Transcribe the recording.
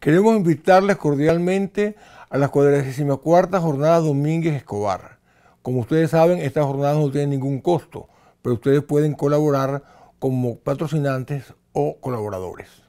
Queremos invitarles cordialmente a la 44 Jornada Domínguez Escobar. Como ustedes saben, esta jornada no tiene ningún costo, pero ustedes pueden colaborar como patrocinantes o colaboradores.